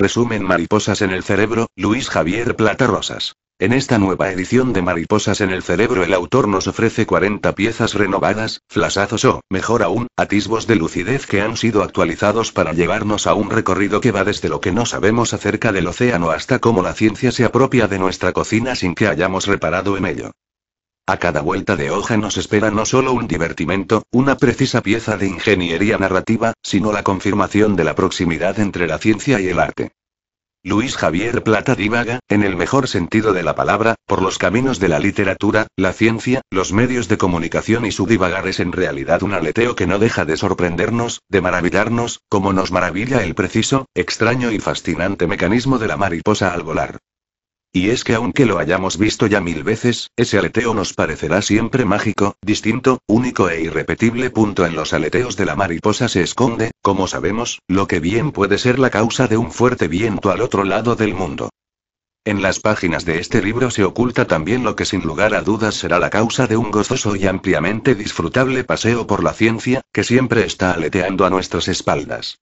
Resumen Mariposas en el Cerebro, Luis Javier Plata Rosas. En esta nueva edición de Mariposas en el Cerebro el autor nos ofrece 40 piezas renovadas, flasazos o, mejor aún, atisbos de lucidez que han sido actualizados para llevarnos a un recorrido que va desde lo que no sabemos acerca del océano hasta cómo la ciencia se apropia de nuestra cocina sin que hayamos reparado en ello. A cada vuelta de hoja nos espera no solo un divertimento, una precisa pieza de ingeniería narrativa, sino la confirmación de la proximidad entre la ciencia y el arte. Luis Javier Plata divaga, en el mejor sentido de la palabra, por los caminos de la literatura, la ciencia, los medios de comunicación y su divagar es en realidad un aleteo que no deja de sorprendernos, de maravillarnos, como nos maravilla el preciso, extraño y fascinante mecanismo de la mariposa al volar. Y es que aunque lo hayamos visto ya mil veces, ese aleteo nos parecerá siempre mágico, distinto, único e irrepetible. Punto en los aleteos de la mariposa se esconde, como sabemos, lo que bien puede ser la causa de un fuerte viento al otro lado del mundo. En las páginas de este libro se oculta también lo que sin lugar a dudas será la causa de un gozoso y ampliamente disfrutable paseo por la ciencia, que siempre está aleteando a nuestras espaldas.